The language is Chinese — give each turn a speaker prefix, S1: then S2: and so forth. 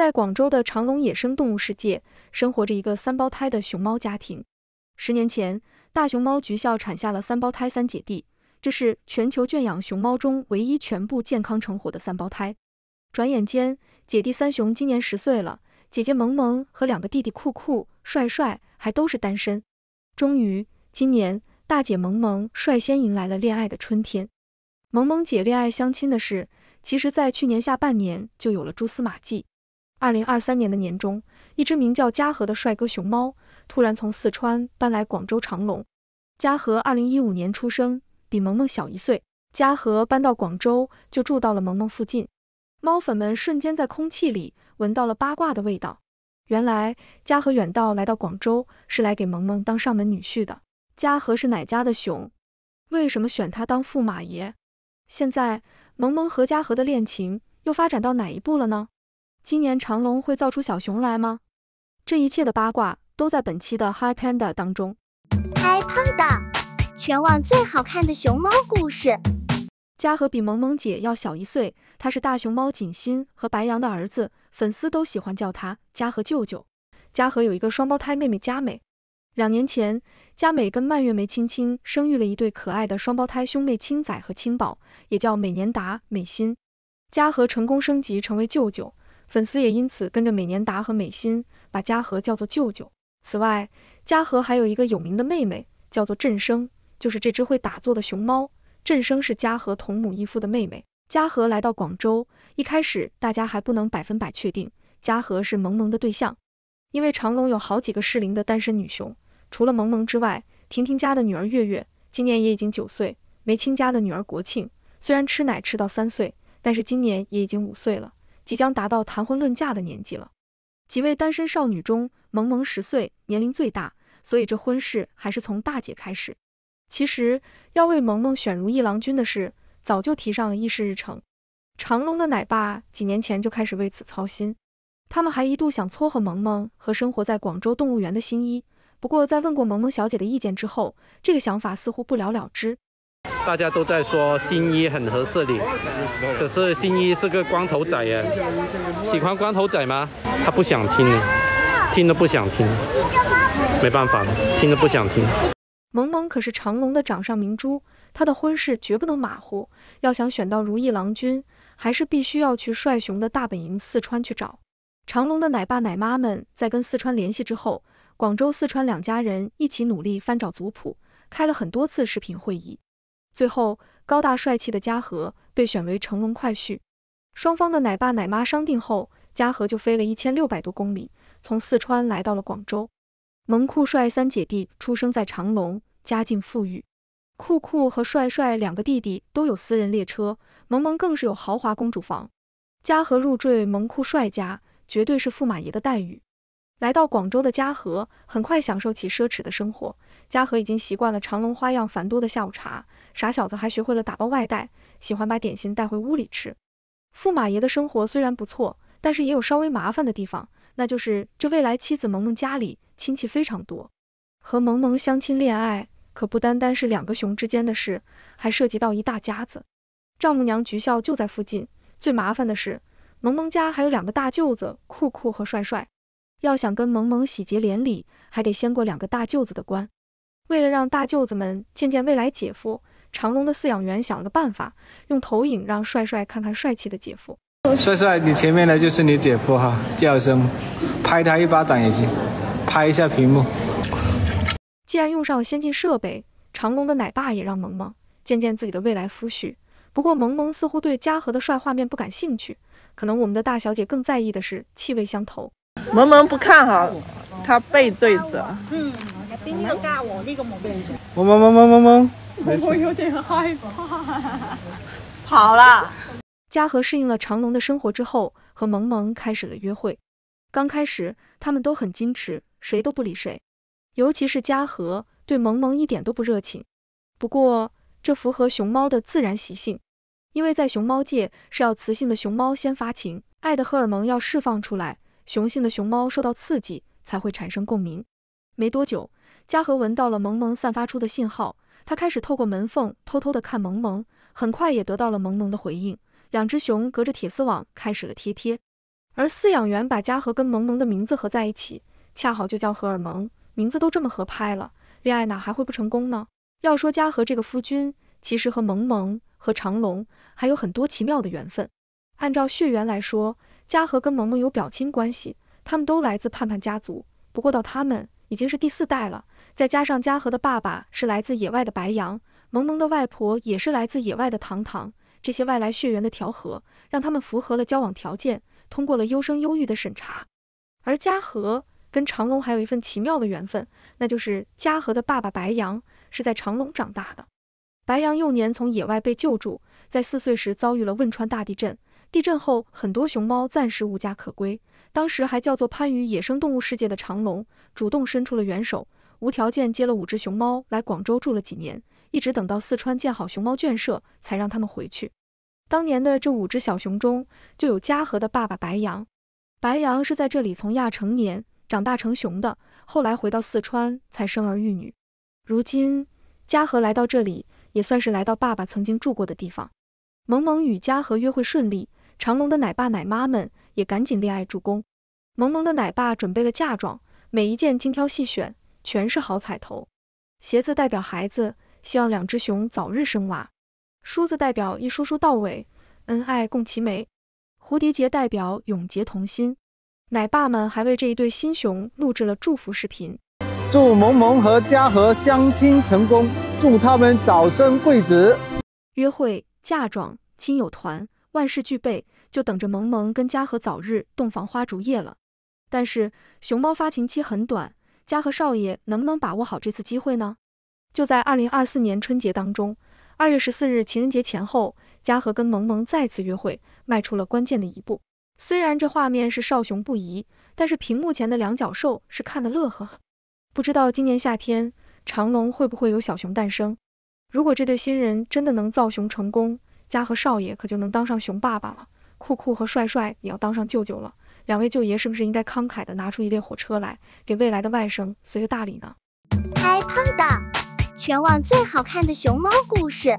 S1: 在广州的长隆野生动物世界，生活着一个三胞胎的熊猫家庭。十年前，大熊猫菊笑产下了三胞胎三姐弟，这是全球圈养熊猫中唯一全部健康成活的三胞胎。转眼间，姐弟三熊今年十岁了，姐姐萌萌和两个弟弟酷酷、帅帅还都是单身。终于，今年大姐萌萌率先迎来了恋爱的春天。萌萌姐恋爱相亲的事，其实，在去年下半年就有了蛛丝马迹。二零二三年的年中，一只名叫嘉禾的帅哥熊猫突然从四川搬来广州长隆。嘉禾二零一五年出生，比萌萌小一岁。嘉禾搬到广州就住到了萌萌附近，猫粉们瞬间在空气里闻到了八卦的味道。原来嘉禾远道来到广州是来给萌萌当上门女婿的。嘉禾是哪家的熊？为什么选他当驸马爷？现在萌萌和嘉禾的恋情又发展到哪一步了呢？今年长隆会造出小熊来吗？这一切的八卦都在本期的 Hi Panda 当中。Hi Panda，全网最好看的熊猫故事。嘉禾比萌萌姐要小一岁，他是大熊猫锦欣和白羊的儿子，粉丝都喜欢叫他嘉禾舅舅。嘉禾有一个双胞胎妹妹嘉美。两年前，嘉美跟蔓越莓青青生育了一对可爱的双胞胎兄妹青仔和青宝，也叫美年达、美欣。嘉禾成功升级成为舅舅。粉丝也因此跟着美年达和美心把嘉禾叫做舅舅。此外，嘉禾还有一个有名的妹妹，叫做振生，就是这只会打坐的熊猫。振生是嘉禾同母异父的妹妹。嘉禾来到广州，一开始大家还不能百分百确定嘉禾是萌萌的对象，因为长隆有好几个适龄的单身女熊，除了萌萌之外，婷婷家的女儿月月今年也已经九岁，梅青家的女儿国庆虽然吃奶吃到三岁，但是今年也已经五岁了。即将达到谈婚论嫁的年纪了，几位单身少女中，萌萌十岁，年龄最大，所以这婚事还是从大姐开始。其实要为萌萌选如意郎君的事，早就提上了议事日程。长隆的奶爸几年前就开始为此操心，他们还一度想撮合萌萌和生活在广州动物园的新一，不过在问过萌萌小姐的意见之后，这个想法似乎不了了之。大家都在说新一很合适你，可是新一是个光头仔耶，喜欢光头仔吗？他不想听，听都不想听，没办法了，听都不想听。萌萌可是长龙的掌上明珠，她的婚事绝不能马虎，要想选到如意郎君，还是必须要去帅雄的大本营四川去找。长龙的奶爸奶妈们在跟四川联系之后，广州四川两家人一起努力翻找族谱，开了很多次视频会议。最后，高大帅气的嘉禾被选为乘龙快婿。双方的奶爸奶妈商定后，嘉禾就飞了一千六百多公里，从四川来到了广州。蒙酷帅三姐弟出生在长隆，家境富裕，酷酷和帅帅两个弟弟都有私人列车，萌萌更是有豪华公主房。嘉禾入赘蒙酷帅家，绝对是驸马爷的待遇。来到广州的嘉禾，很快享受起奢侈的生活。嘉禾已经习惯了长隆花样繁多的下午茶。傻小子还学会了打包外带，喜欢把点心带回屋里吃。驸马爷的生活虽然不错，但是也有稍微麻烦的地方，那就是这未来妻子萌萌家里亲戚非常多。和萌萌相亲恋爱，可不单单是两个熊之间的事，还涉及到一大家子。丈母娘菊笑就在附近，最麻烦的是，萌萌家还有两个大舅子酷酷和帅帅，要想跟萌萌喜结连理，还得先过两个大舅子的关。为了让大舅子们见见未来姐夫，长隆的饲养员想了个办法，用投影让帅帅看看帅气的姐夫。帅帅，你前面的就是你姐夫哈，叫一声，拍他一巴掌也行，拍一下屏幕。既然用上了先进设备，长隆的奶爸也让萌萌见见自己的未来夫婿。不过萌萌似乎对嘉禾的帅画面不感兴趣，可能我们的大小姐更在意的是气味相投。萌萌不看好，他背对着。嗯，边要尬我那个冇背萌萌萌萌萌萌。我有点害怕，跑 了。嘉禾适应了长隆的生活之后，和萌萌开始了约会。刚开始，他们都很矜持，谁都不理谁。尤其是嘉禾对萌萌一点都不热情。不过，这符合熊猫的自然习性，因为在熊猫界是要雌性的熊猫先发情，爱的荷尔蒙要释放出来，雄性的熊猫受到刺激才会产生共鸣。没多久，嘉禾闻到了萌萌散发出的信号。他开始透过门缝偷偷地看萌萌，很快也得到了萌萌的回应。两只熊隔着铁丝网开始了贴贴，而饲养员把嘉禾跟萌萌的名字合在一起，恰好就叫荷尔蒙。名字都这么合拍了，恋爱哪还会不成功呢？要说嘉禾这个夫君，其实和萌萌和长龙还有很多奇妙的缘分。按照血缘来说，嘉禾跟萌萌有表亲关系，他们都来自盼盼家族，不过到他们已经是第四代了。再加上嘉禾的爸爸是来自野外的白羊，萌萌的外婆也是来自野外的糖糖，这些外来血缘的调和，让他们符合了交往条件，通过了优生优育的审查。而嘉禾跟长隆还有一份奇妙的缘分，那就是嘉禾的爸爸白羊是在长隆长大的。白羊幼年从野外被救助，在四岁时遭遇了汶川大地震，地震后很多熊猫暂时无家可归，当时还叫做攀禺野生动物世界的长隆主动伸出了援手。无条件接了五只熊猫来广州住了几年，一直等到四川建好熊猫圈舍，才让他们回去。当年的这五只小熊中，就有嘉禾的爸爸白羊。白羊是在这里从亚成年长大成熊的，后来回到四川才生儿育女。如今嘉禾来到这里，也算是来到爸爸曾经住过的地方。萌萌与嘉禾约会顺利，长龙的奶爸奶妈们也赶紧恋爱助攻。萌萌的奶爸准备了嫁妆，每一件精挑细选。全是好彩头，鞋子代表孩子，希望两只熊早日生娃。梳子代表一梳梳到尾，恩爱共齐眉。蝴蝶结代表永结同心。奶爸们还为这一对新熊录制了祝福视频，祝萌萌和嘉禾相亲成功，祝他们早生贵子。约会、嫁妆、亲友团，万事俱备，就等着萌萌跟嘉禾早日洞房花烛夜了。但是熊猫发情期很短。嘉禾少爷能不能把握好这次机会呢？就在二零二四年春节当中，二月十四日情人节前后，嘉禾跟萌萌再次约会，迈出了关键的一步。虽然这画面是少雄不疑，但是屏幕前的两脚兽是看得乐呵呵。不知道今年夏天长隆会不会有小熊诞生？如果这对新人真的能造熊成功，嘉禾少爷可就能当上熊爸爸了，酷酷和帅帅也要当上舅舅了。两位舅爷是不是应该慷慨地拿出一列火车来，给未来的外甥随个大礼呢？嗨，胖的全网最好看的熊猫故事。